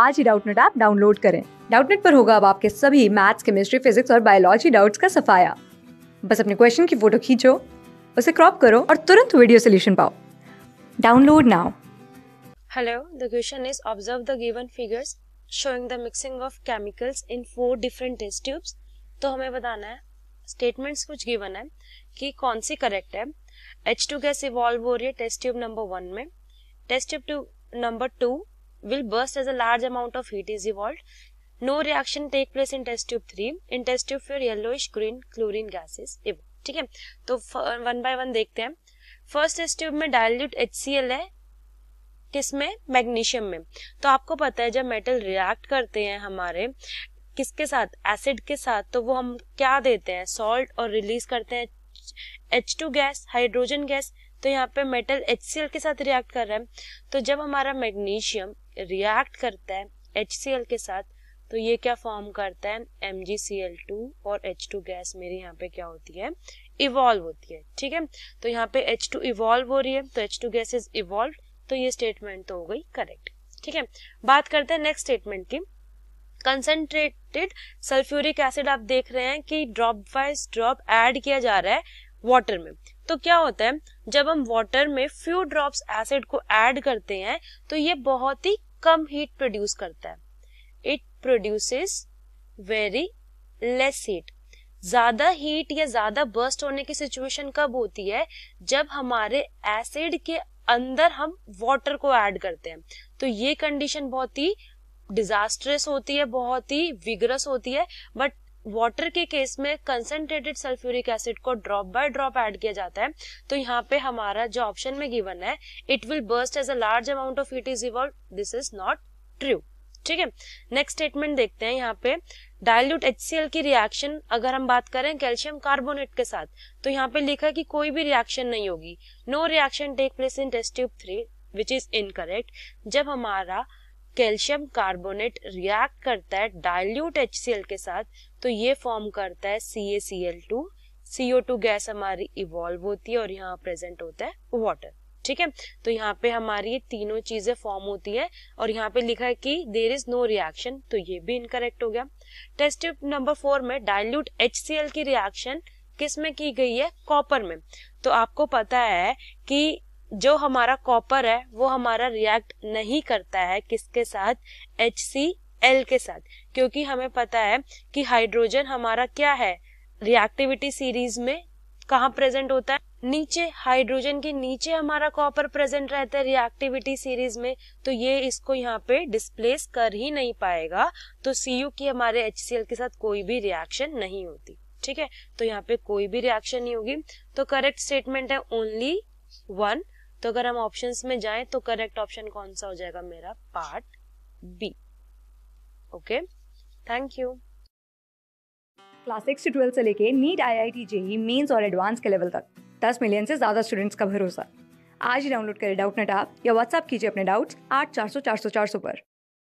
आज ही Doubtnut app download करें डाउटनेट पर होगा अब आपके सभी मैथ्स केमिस्ट्री फिजिक्स और बायोलॉजी डाउट्स का सफाया बस अपने क्वेश्चन की फोटो खींचो उसे क्रॉप करो और तुरंत वीडियो सोल्यूशन पाओ download now hello the question is observe the given figures showing the mixing of chemicals in four different test tubes तो हमें बताना है स्टेटमेंट्स कुछ गिवन है कि कौन सी करेक्ट है एच टू गैस इवॉल्व हो रही है टेस्ट ट्यूब नंबर वन में test tube number two will burst as a large amount of heat is evolved. No reaction take place in test tube 3. In test tube 4 yellowish green chlorine gas is evolved. ठीक है तो one by one देखते हैं first test tube में dilute H है किसमें magnesium में तो आपको पता है जब मेटल रिएक्ट करते हैं हमारे किसके साथ एसिड के साथ तो वो हम क्या देते हैं सॉल्ट और रिलीज करते हैं H two gas hydrogen gas तो यहाँ पे मेटल एच के साथ रिएक्ट कर रहा है तो जब हमारा मैग्नीशियम रिएक्ट करता है एच के साथ तो ये क्या फॉर्म करता है एम और एच गैस मेरी यहाँ पे क्या होती है इवॉल्व होती है ठीक है तो यहाँ पे एच टू इवॉल्व हो रही है तो H two gas is evolve तो ये स्टेटमेंट तो हो गई करेक्ट ठीक है बात करते हैं नेक्स्ट स्टेटमेंट की कंसनट्रेटेड सल्फ्यूरिक एसिड आप देख रहे हैं कि ड्रॉप वाइज ड्रॉप ऐड किया जा रहा है वाटर में तो क्या होता है जब हम वाटर में फ्यू ड्रॉप्स एसिड को ऐड करते हैं तो ये बहुत ही कम हीट प्रोड्यूस करता है it produces very less heat ज्यादा हीट या ज्यादा बर्स्ट होने की सिचुएशन कब होती है जब हमारे एसिड के अंदर हम वाटर को ऐड करते हैं तो ये कंडीशन बहुत ही डिजास्ट्रस होती है बहुत ही विग्रस होती है बट वाटर के केस में कंसेंट्रेटेड सल्फ्यूरिक एसिड को ड्रॉप बाय ड्रॉप ऐड किया जाता है तो यहाँ पे हमारा जो ऑप्शन में गिवन है it will burst as a large amount of it is evolve this is not true ठीक है नेक्स्ट स्टेटमेंट देखते हैं यहाँ पे डायल्यूट एच की रिएक्शन अगर हम बात करें कैल्शियम कार्बोनेट के साथ तो यहाँ पे लिखा कि कोई भी रिएक्शन नहीं होगी no reaction take place in test tube three which is incorrect जब हमारा कैल्शियम कार्बोनेट रिएक्ट करता है डायल्यूट एच के साथ तो ये फॉर्म करता है C A C L two CO two gas हमारी इवॉल्व होती है और यहाँ प्रेजेंट होता है वाटर ठीक है तो यहाँ पे हमारी ये तीनों चीजें फॉर्म होती है और यहाँ पे लिखा है कि देर इज नो रिएक्शन तो ये भी इनकरेक्ट हो गया टेस्ट नंबर फोर में डायल्यूट एच की रिएक्शन किस में की गई है कॉपर में तो आपको पता है कि जो हमारा कॉपर है वो हमारा रिएक्ट नहीं करता है किसके साथ एच सी एल के साथ क्योंकि हमें पता है कि हाइड्रोजन हमारा क्या है रिएक्टिविटी सीरीज में कहा प्रेजेंट होता है नीचे हाइड्रोजन के नीचे हमारा कॉपर प्रेजेंट रहता है रिएक्टिविटी सीरीज में तो ये इसको यहाँ पे डिस्प्लेस कर ही नहीं पाएगा तो सी यू की हमारे एच के साथ कोई भी रिएक्शन नहीं होती ठीक है तो यहाँ पे कोई भी रिएक्शन नहीं होगी तो करेक्ट स्टेटमेंट है ओनली वन तो अगर हम ऑप्शन में जाए तो करेक्ट ऑप्शन कौन सा हो जाएगा मेरा part B okay thank you class six से ट्वेल्थ से लेके NEET I I T JEE mains और एडवांस के लेवल तक दस मिलियन से ज्यादा स्टूडेंट्स का भरोसा आज ही डाउनलोड करें डाउट नेट आप या व्हाट्सअप कीजिए अपने डाउट्स आठ चार सौ चार सौ चार सौ पर